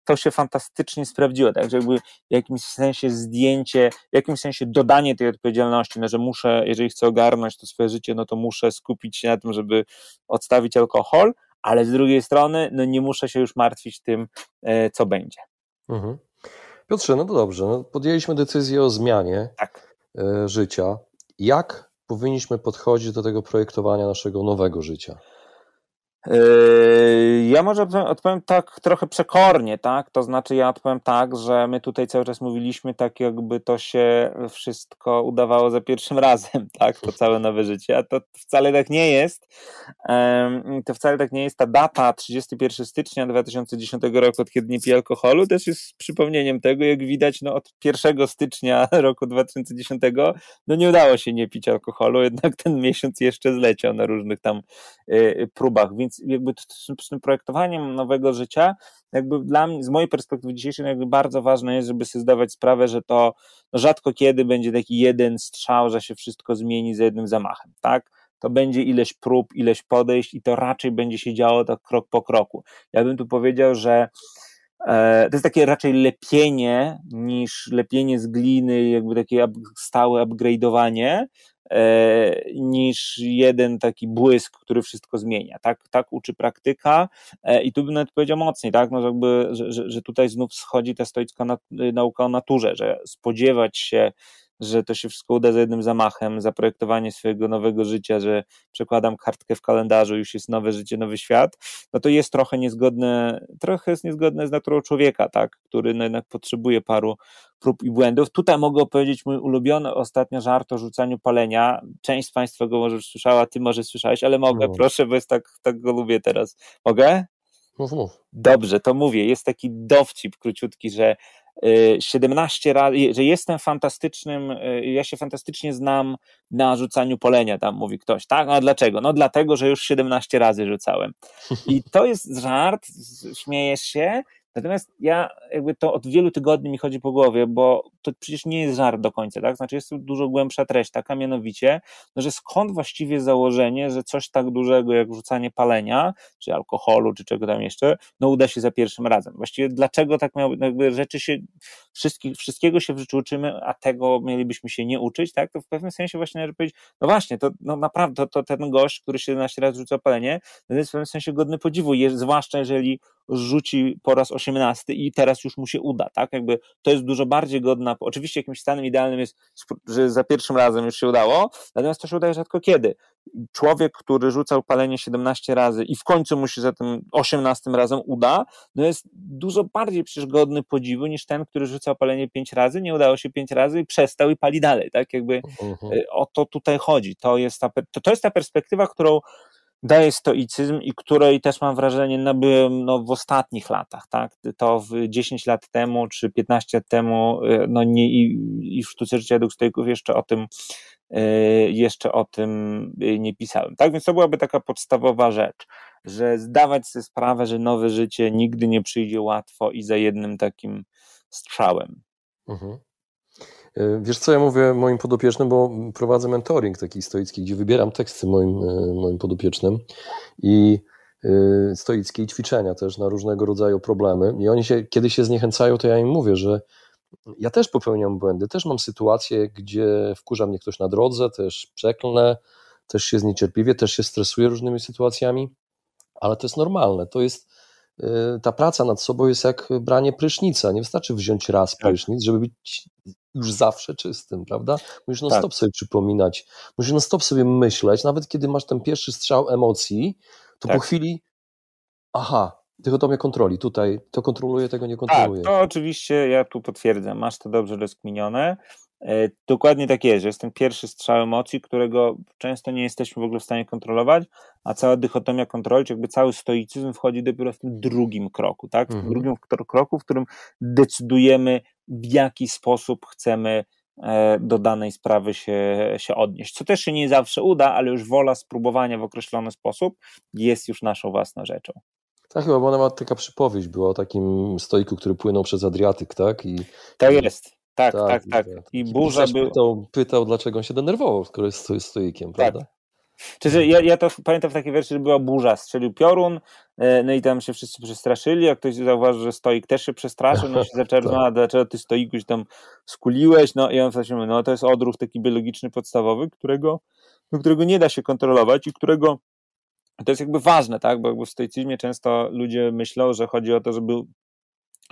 to się fantastycznie sprawdziło, tak, że jakby w jakimś sensie zdjęcie, w jakimś sensie dodanie tej odpowiedzialności, no, że muszę, jeżeli chcę ogarnąć to swoje życie, no to muszę skupić się na tym, żeby odstawić alkohol, ale z drugiej strony, no nie muszę się już martwić tym, e, co będzie. Mhm. Piotrze, no to dobrze, no podjęliśmy decyzję o zmianie tak. E, życia. Jak powinniśmy podchodzić do tego projektowania naszego nowego życia? Yy, ja może odpowiem tak trochę przekornie, tak? To znaczy, ja odpowiem tak, że my tutaj cały czas mówiliśmy tak, jakby to się wszystko udawało za pierwszym razem, [laughs] tak? To całe nowe życie, a to wcale tak nie jest. To wcale tak nie jest. Ta data 31 stycznia 2010 roku, od kiedy nie piję alkoholu, też jest przypomnieniem tego, jak widać, no od 1 stycznia [laughs] roku 2010, no nie udało się nie pić alkoholu, jednak ten miesiąc jeszcze zleciał na różnych tam y, próbach, więc jakby z tym projektowaniem nowego życia, jakby dla mnie, z mojej perspektywy dzisiejszej, no jakby bardzo ważne jest, żeby sobie zdawać sprawę, że to no rzadko kiedy będzie taki jeden strzał, że się wszystko zmieni za jednym zamachem, tak? to będzie ileś prób, ileś podejść i to raczej będzie się działo tak krok po kroku. Ja bym tu powiedział, że e, to jest takie raczej lepienie niż lepienie z gliny, jakby takie stałe upgrade'owanie, E, niż jeden taki błysk, który wszystko zmienia. Tak, tak uczy praktyka e, i tu bym nawet powiedział mocniej, tak, no jakby, że, że, że tutaj znów schodzi ta stoicka nauka o naturze, że spodziewać się że to się wszystko uda za jednym zamachem, zaprojektowanie swojego nowego życia, że przekładam kartkę w kalendarzu, już jest nowe życie, nowy świat, no to jest trochę niezgodne, trochę jest niezgodne z naturą człowieka, tak, który no jednak potrzebuje paru prób i błędów. Tutaj mogę opowiedzieć mój ulubiony ostatnio żart o rzucaniu palenia. Część z Państwa go może już słyszała, Ty może słyszałeś, ale mogę, no. proszę, bo jest tak, tak go lubię teraz. Mogę? Mów, mów. Dobrze, to mówię. Jest taki dowcip króciutki, że 17 e, razy, że jestem fantastycznym, e, ja się fantastycznie znam na rzucaniu polenia, tam mówi ktoś, tak? A dlaczego? No dlatego, że już 17 razy rzucałem. I to jest żart, śmiejesz się, Natomiast ja jakby to od wielu tygodni mi chodzi po głowie, bo to przecież nie jest żart do końca, tak? Znaczy jest tu dużo głębsza treść, taka mianowicie, no, że skąd właściwie założenie, że coś tak dużego jak rzucanie palenia, czy alkoholu, czy czego tam jeszcze, no uda się za pierwszym razem. Właściwie dlaczego tak miałoby, no, jakby rzeczy się, wszystkich, wszystkiego się w życiu uczymy, a tego mielibyśmy się nie uczyć, tak? To w pewnym sensie właśnie należy powiedzieć, no właśnie, to no naprawdę, to, to ten gość, który 17 razy rzuca palenie, to no, jest w pewnym sensie godny podziwu, zwłaszcza jeżeli rzuci po raz 18 18 i teraz już mu się uda, tak? Jakby to jest dużo bardziej godna, oczywiście jakimś stanem idealnym jest, że za pierwszym razem już się udało, natomiast to się udaje rzadko kiedy. Człowiek, który rzucał palenie 17 razy i w końcu mu się za tym 18 razem uda, no jest dużo bardziej przecież godny podziwu niż ten, który rzucał palenie 5 razy, nie udało się 5 razy i przestał i pali dalej, tak? Jakby uh mhm. -huh. Y, o to tutaj chodzi. To jest ta, to, to jest ta perspektywa, którą daje stoicyzm i której też mam wrażenie nabyłem no, no, w ostatnich latach, tak? To w 10 lat temu czy 15 lat temu, e, no nie, i, i w sztuce życia według stoików jeszcze o tym e, jeszcze o tym e, nie pisałem. Tak więc to byłaby taka podstawowa rzecz, że zdawać sobie sprawę, że nowe życie nigdy nie przyjdzie łatwo i za jednym takim strzałem. Mhm. E, wiesz co, ja mówię moim podopiecznym, bo prowadzę mentoring taki stoicki, gdzie wybieram teksty moim, e, moim podopiecznym i e, stoickie i ćwiczenia też na różnego rodzaju problemy. I oni się, kiedy się zniechęcają, to ja im mówię, że ja też popełniam błędy, też mam sytuacje, gdzie wkurza mnie ktoś na drodze, też przeklnę, też się zniecierpliwię, też się stresuję różnymi sytuacjami, ale to jest normalne, to jest Y, ta praca nad sobą jest jak branie prysznica. Nie wystarczy wziąć raz tak. prysznic, żeby być już zawsze czystym, prawda? Musisz non stop tak. sobie przypominać, musisz na stop sobie myśleć, nawet kiedy masz ten pierwszy strzał emocji, to tak. po chwili aha, mnie kontroli, tutaj to kontroluje, tego nie tak, kontroluje. A, to oczywiście ja tu potwierdzam, masz to dobrze rozkminione, E, dokładnie tak jest, że jest ten pierwszy strzał emocji, którego często nie jesteśmy w ogóle w stanie kontrolować, a cała dychotomia kontroli, czy jakby cały stoicyzm wchodzi dopiero w tym drugim kroku, tak? W tym mhm. drugim kroku, w którym decydujemy, w jaki sposób chcemy e, do danej sprawy się, się odnieść. Co też się nie zawsze uda, ale już wola spróbowania w określony sposób jest już naszą własną rzeczą. Tak, chyba, bo ona taka przypowieść była o takim stoiku, który płynął przez Adriatyk, tak? I, jest. Tak, tak, tak. tak. I burza był. Pytał, pytał, dlaczego on się denerwował, skoro jest stoikiem, tak. prawda? Czyli ja, ja to pamiętam w takiej wersji, że była burza, strzelił piorun, e, no i tam się wszyscy przestraszyli, jak ktoś zauważył, że stoik też się przestraszył, no się [laughs] zaczerwona, tak. dlaczego ty stoikuś tam skuliłeś, no i on właśnie mówi, no to jest odruch taki biologiczny podstawowy, którego, no, którego nie da się kontrolować i którego to jest jakby ważne, tak? Bo w stoicyzmie często ludzie myślą, że chodzi o to, żeby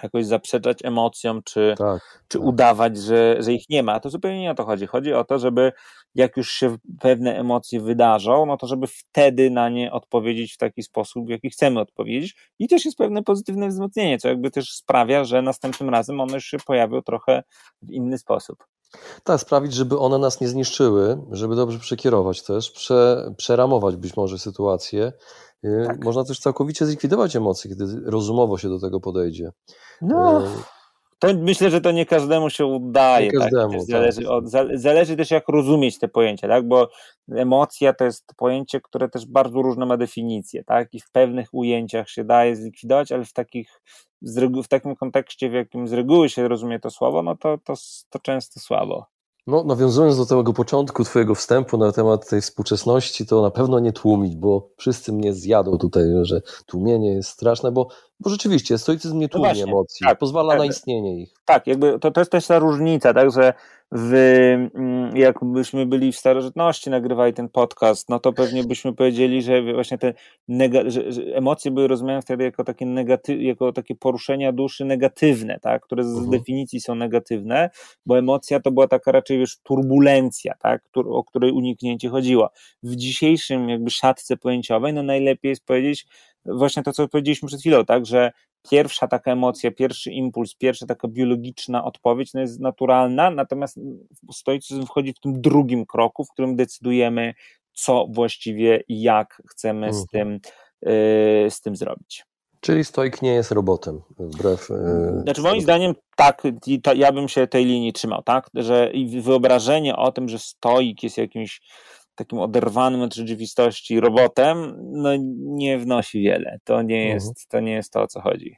jakoś zaprzeczać emocjom, czy, tak, czy tak. udawać, że, że ich nie ma. To zupełnie nie o to chodzi. Chodzi o to, żeby jak już się pewne emocje wydarzą, no to żeby wtedy na nie odpowiedzieć w taki sposób, w jaki chcemy odpowiedzieć. I też jest pewne pozytywne wzmocnienie, co jakby też sprawia, że następnym razem one już się pojawią trochę w inny sposób. Tak, sprawić, żeby one nas nie zniszczyły, żeby dobrze przekierować też, prze, przeramować być może sytuację, Y, tak. Można też całkowicie zlikwidować emocje, kiedy rozumowo się do tego podejdzie. No, y, to myślę, że to nie każdemu się udaje. Nie tak? każdemu, tak? Zależy, tak. Od, zależy, też, jak rozumieć te pojęcia, tak? bo emocja to jest pojęcie, które też bardzo różne ma definicje, tak? I w pewnych ujęciach się daje zlikwidować, ale w takich w takim kontekście, w jakim z reguły się rozumie to słowo, no to, to, to często słabo. No, nawiązując do tego początku Twojego wstępu na temat tej współczesności, to na pewno nie tłumić, bo wszyscy mnie zjadą tutaj, że tłumienie jest straszne, bo, bo rzeczywiście stoicyzm nie no tłumi no właśnie, emocji, tak, pozwala tak, na istnienie ich. Tak, jakby to, to jest też ta różnica, tak, że w, mm, jakbyśmy byli w starożytności, nagrywali ten podcast, no to pewnie byśmy powiedzieli, że właśnie te nega- że, że emocje były rozumiane wtedy jako takie, negaty- jako takie poruszenia duszy negatywne, tak? które z mhm. definicji są negatywne, bo emocja to była taka raczej wiesz, turbulencja, tak? o której uniknięcie chodziło. W dzisiejszym jakby szatce pojęciowej, no najlepiej jest powiedzieć, właśnie to, co powiedzieliśmy przed chwilą, tak, że pierwsza taka emocja, pierwszy impuls, pierwsza taka biologiczna odpowiedź no jest naturalna, natomiast stoicyzm wchodzi w tym drugim kroku, w którym decydujemy, co właściwie i jak chcemy z, mhm. tym, y, z tym zrobić. Czyli stoik nie jest robotem, wbrew. Yy... Znaczy, moim zdaniem, tak, ja bym się tej linii trzymał, tak? Że wyobrażenie o tym, że stoik jest jakimś takim oderwanym od rzeczywistości robotem, no nie wnosi wiele. To nie mhm. jest, mhm. to, nie jest to, o co chodzi.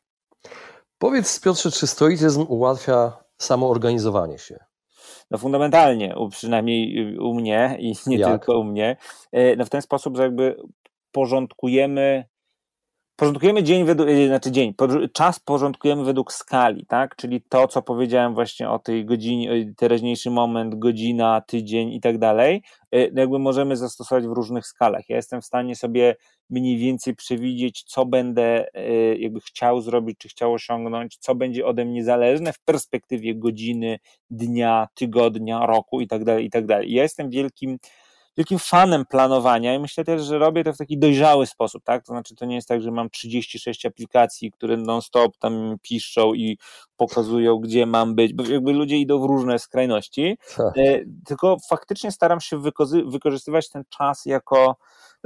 Powiedz Piotrze, czy stoicyzm ułatwia samoorganizowanie się? no fundamentalnie, przynajmniej u mnie i nie Jak? tylko u mnie, e, no w ten sposób jakby porządkujemy porządkujemy dzień według, e, znaczy dzień, czas porządkujemy według skali, tak? Czyli to, co powiedziałem właśnie o tej godzinie, e, teraźniejszy moment, godzina, tydzień i tak dalej, e, no jakby możemy zastosować w różnych skalach. Ja jestem w stanie sobie mniej więcej przewidzieć, co będę jakby chciał zrobić, czy chciał osiągnąć, co będzie ode mnie zależne w perspektywie godziny, dnia, tygodnia, roku i tak dalej, i tak dalej. Ja jestem wielkim wielkim fanem planowania i myślę też, że robię to w taki dojrzały sposób, tak? To znaczy, to nie jest tak, że mam 36 aplikacji, które non-stop tam piszczą i pokazują, gdzie mam być, bo jakby ludzie idą w różne skrajności, tak. E, tylko faktycznie staram się wykorzystywać ten czas jako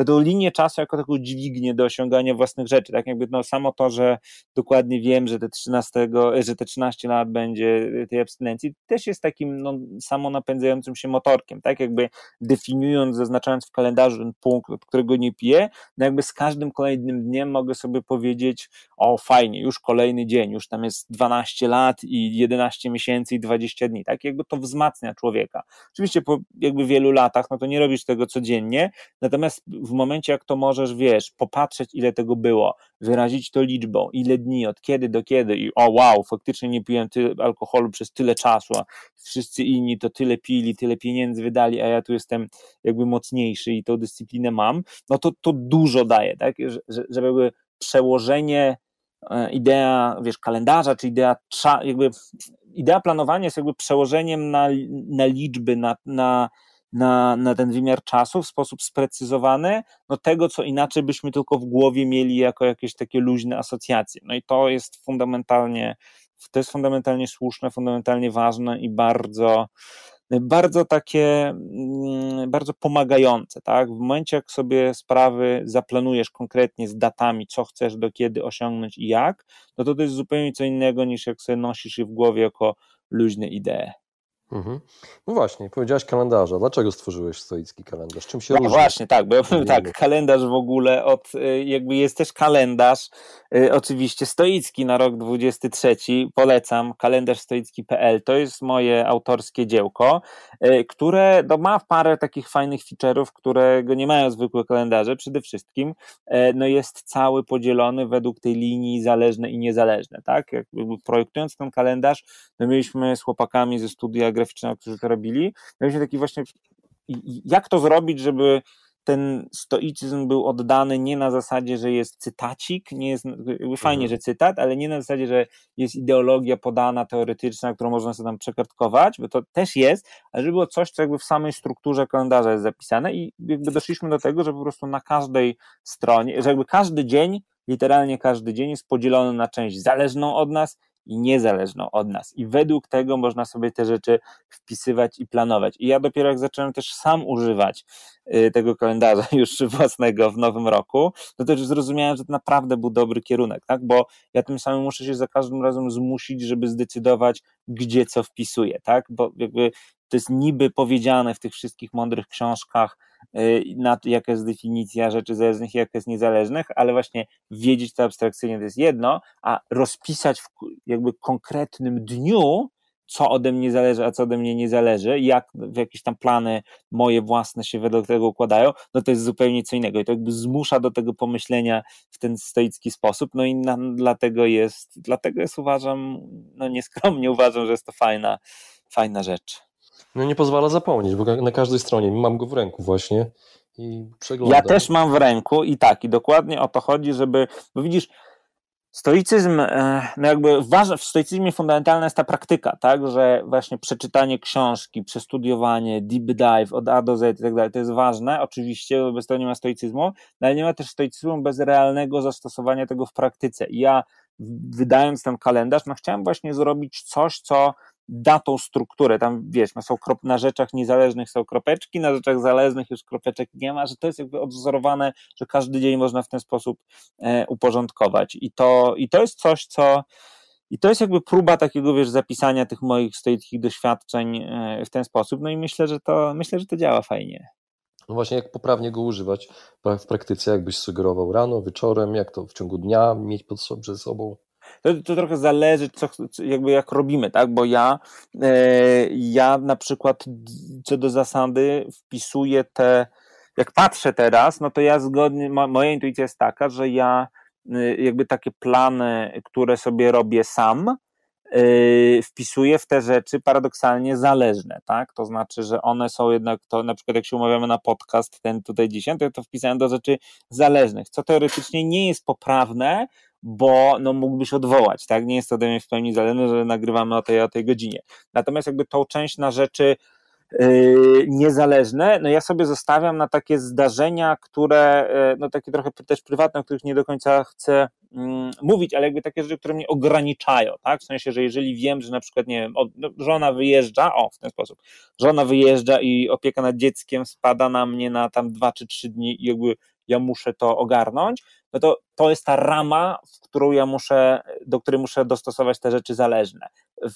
tą linię czasu jako taką dźwignię do osiągania własnych rzeczy. Tak jakby no, samo to, że dokładnie wiem, że te, 13, e, że te 13 lat będzie e, tej abstynencji, też jest takim no, samonapędzającym się motorkiem. Tak jakby definiując, zaznaczając w kalendarzu ten punkt, od którego nie piję, no jakby z każdym kolejnym dniem mogę sobie powiedzieć, o fajnie, już kolejny dzień, już tam jest 12 lat i 11 miesięcy i 20 dni, tak? Jakby to wzmacnia człowieka. Oczywiście po jakby wielu latach, no to nie robisz tego codziennie, natomiast w momencie, jak to możesz, wiesz, popatrzeć, ile tego było, wyrazić to liczbą, ile dni, od kiedy do kiedy i o wow, faktycznie nie piłem alkoholu przez tyle czasu, a wszyscy inni to tyle pili, tyle pieniędzy wydali, a ja tu jestem jakby mocniejszy i tą dyscyplinę mam, no to to dużo daje, tak, że, jakby przełożenie e, idea, wiesz, kalendarza, czy idea, jakby idea planowania jest jakby przełożeniem na, na liczby, na, na na, na ten wymiar czasu w sposób sprecyzowany, no tego, co inaczej byśmy tylko w głowie mieli jako jakieś takie luźne asocjacje. No i to jest fundamentalnie, to jest fundamentalnie słuszne, fundamentalnie ważne i bardzo bardzo takie, mm, bardzo pomagające, tak? W momencie, jak sobie sprawy zaplanujesz konkretnie z datami, co chcesz, do kiedy osiągnąć i jak, no to to jest zupełnie co innego niż jak sobie nosisz je w głowie jako luźne idee. Mhm. No właśnie, powiedziałaś kalendarza. Dlaczego stworzyłeś stoicki kalendarz? Czym się no różni? właśnie, tak, bo powiem tak, kalendarz w ogóle od, y, jakby jest też kalendarz, y, oczywiście stoicki na rok 23, polecam, kalendarz stoicki.pl, to jest moje autorskie dziełko, y, które no, ma parę takich fajnych feature'ów, które nie mają zwykłe kalendarze, przede wszystkim no jest cały podzielony według tej linii zależne i niezależne, tak? Jakby projektując ten kalendarz, no mieliśmy z chłopakami ze studia graficznego, którzy to robili. Miałem się taki właśnie, jak to zrobić, żeby ten stoicyzm był oddany nie na zasadzie, że jest cytacik, nie jest, fajnie, mhm. że cytat, ale nie na zasadzie, że jest ideologia podana, teoretyczna, którą można sobie tam przekartkować, bo to też jest, ale żeby było coś, co jakby w samej strukturze kalendarza jest zapisane i jakby doszliśmy do tego, że po prostu na każdej stronie, że jakby każdy dzień, literalnie każdy dzień jest podzielony na część zależną od nas i niezależną od nas. I według tego można sobie te rzeczy wpisywać i planować. I ja dopiero jak zacząłem też sam używać y, tego kalendarza [laughs] już własnego w nowym roku, to też zrozumiałem, że to naprawdę był dobry kierunek, tak? Bo ja tym samym muszę się za każdym razem zmusić, żeby zdecydować, gdzie co wpisuję, tak? Bo jakby to jest niby powiedziane w tych wszystkich mądrych książkach, y, na to, jaka jest definicja rzeczy zależnych i jaka jest niezależnych, ale właśnie wiedzieć to abstrakcyjnie to jest jedno, a rozpisać w jakby konkretnym dniu, co ode mnie zależy, a co ode mnie nie zależy, jak w jakieś tam plany moje własne się według tego układają, no to jest zupełnie co innego i to jakby zmusza do tego pomyślenia w ten stoicki sposób, no i na, dlatego jest, dlatego jest uważam, no nieskromnie uważam, że jest to fajna, fajna rzecz no nie pozwala zapomnieć, bo na każdej stronie mam go w ręku właśnie i przeglądam. Ja też mam w ręku i tak, i dokładnie o to chodzi, żeby, bo widzisz, Stoicyzm, e, no jakby ważne, w stoicyzmie fundamentalna jest ta praktyka, tak, że właśnie przeczytanie książki, przestudiowanie, deep dive od A do Z i tak dalej, to jest ważne, oczywiście, bo bez tego nie ma stoicyzmu, no ale nie ma też stoicyzmu bez realnego zastosowania tego w praktyce. I ja wydając ten kalendarz, no chciałem właśnie zrobić coś, co da tą strukturę, tam wiesz, no są krop, na rzeczach niezależnych są kropeczki, na rzeczach zależnych już kropeczek nie ma, że to jest jakby odwzorowane, że każdy dzień można w ten sposób e, uporządkować i to, i to jest coś, co i to jest jakby próba takiego, wiesz, zapisania tych moich stoickich doświadczeń e, w ten sposób. No i myślę, że to myślę, że to działa fajnie. No właśnie, jak poprawnie go używać w praktyce, jakbyś sugerował rano, wieczorem, jak to w ciągu dnia mieć pod sobą, przed sobą? To, to trochę zależy, co, jakby jak robimy, tak? Bo ja, e, ja na przykład co do zasady wpisuję te, jak patrzę teraz, no to ja zgodnie, moja intuicja jest taka, że ja y, jakby takie plany, które sobie robię sam, Y, wpisuje w te rzeczy paradoksalnie zależne, tak? To znaczy, że one są jednak, to na przykład jak się umawiamy na podcast ten tutaj dzisiaj, to ja to wpisałem do rzeczy zależnych, co teoretycznie nie jest poprawne, bo no, mógłbyś odwołać, tak? Nie jest to do mnie w pełni zależne, że nagrywamy o tej, o tej godzinie. Natomiast jakby tą część na rzeczy Y, niezależne. No ja sobie zostawiam na takie zdarzenia, które, y, no takie trochę też prywatne, o których nie do końca chcę mm, mówić, ale jakby takie rzeczy, które mnie ograniczają, tak? W sensie, że jeżeli wiem, że na przykład, nie wiem, no, żona wyjeżdża, o, w ten sposób, żona wyjeżdża i opieka nad dzieckiem spada na mnie na tam dwa czy trzy dni i jakby ja muszę to ogarnąć, no to to jest ta rama, w którą ja muszę, do której muszę dostosować te rzeczy zależne.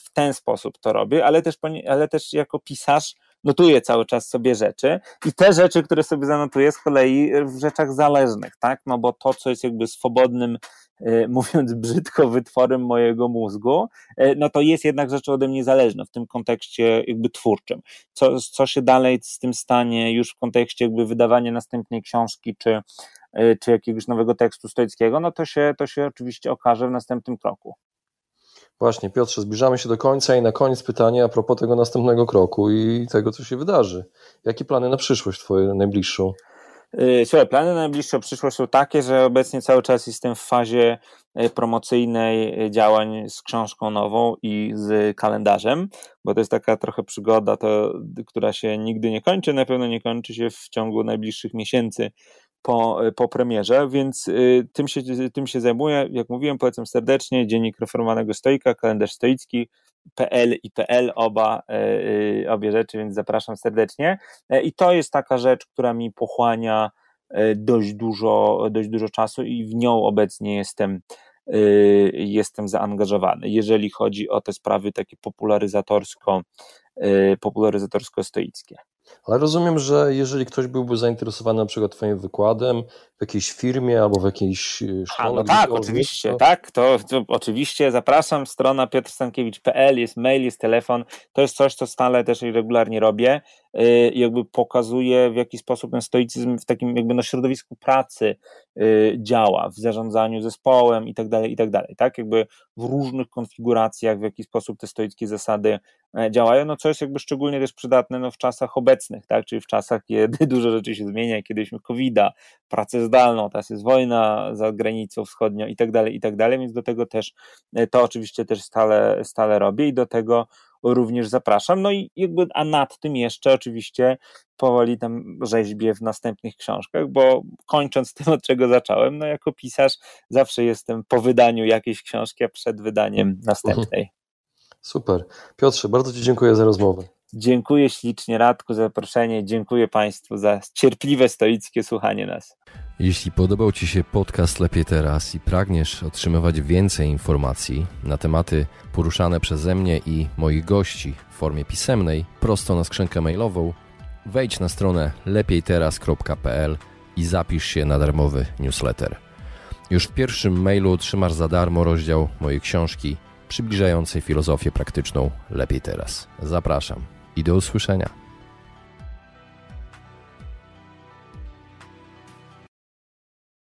W ten sposób to robię, ale też, ale też jako pisarz notuję cały czas sobie rzeczy i te rzeczy, które sobie zanotuję z kolei w rzeczach zależnych, tak? No bo to, co jest jakby swobodnym E, mówiąc brzydko, wytworem mojego mózgu, e, no to jest jednak rzecz ode mnie zależna w tym kontekście jakby twórczym. Co, co się dalej z tym stanie już w kontekście jakby wydawania następnej książki czy, e, czy jakiegoś nowego tekstu stoickiego, no to się, to się oczywiście okaże w następnym kroku. Właśnie, Piotrze, zbliżamy się do końca i na koniec pytanie a propos tego następnego kroku i tego, co się wydarzy. Jakie plany na przyszłość twoje najbliższą? Y, słuchaj, plany na najbliższą przyszłość są takie, że obecnie cały czas jestem w fazie y, promocyjnej y, działań z książką nową i z kalendarzem, bo to jest taka trochę przygoda, to, która się nigdy nie kończy, na pewno nie kończy się w ciągu najbliższych miesięcy, po, e, po premierze, więc e, tym się, tym się zajmuję. Jak mówiłem, polecam serdecznie Dziennik Reformowanego Stoika, Kalendarz Stoicki, PL i PL, oba, e, obie rzeczy, więc zapraszam serdecznie. I to jest taka rzecz, która mi pochłania dość dużo, dość dużo czasu i w nią obecnie jestem, jestem zaangażowany. Jeżeli chodzi o te sprawy takie popularyzatorsko, popularyzatorsko-stoickie. Ale rozumiem, że jeżeli ktoś byłby zainteresowany na przykład Twoim wykładem, jakiejś firmie albo w jakiejś e, szkole. A, no tak, oczywiście, to... tak, to, to, oczywiście zapraszam, strona piotrstankiewicz.pl, jest mail, jest telefon, to jest coś, co stale też regularnie robię, yy, jakby pokazuje w jaki sposób ten stoicyzm w takim jakby na środowisku pracy yy, działa, w zarządzaniu zespołem i tak dalej, i tak dalej, tak, jakby w różnych konfiguracjach, w jaki sposób te stoickie zasady e, działają, no co jest jakby szczególnie też przydatne no, w czasach obecnych, tak, czyli w czasach, kiedy [laughs] dużo rzeczy się zmienia, kiedyśmy covid pracę zdalną, teraz jest wojna za granicą wschodnią i tak dalej, i tak dalej, więc do tego też, e, to oczywiście też stale, stale robię i do tego również zapraszam. No i jakby, a nad tym jeszcze oczywiście powoli tam rzeźbię w następnych książkach, bo kończąc [laughs] tym, od czego zacząłem, no jako pisarz zawsze jestem po wydaniu jakiejś książki, a przed wydaniem mhm. następnej. Super. Piotrze, bardzo Ci dziękuję za rozmowę. Dziękuję ślicznie Radku za zaproszenie, dziękuję Państwu za cierpliwe, stoickie słuchanie nas. Jeśli podobał Ci się podcast Lepiej Teraz i pragniesz otrzymywać więcej informacji na tematy poruszane przeze mnie i moich gości w formie pisemnej, prosto na skrzynkę mailową, wejdź na stronę lepiejteraz.pl i zapisz się na darmowy newsletter. Już w pierwszym mailu otrzymasz za darmo rozdział mojej książki przybliżającej filozofię praktyczną Lepiej Teraz. Zapraszam i do usłyszenia.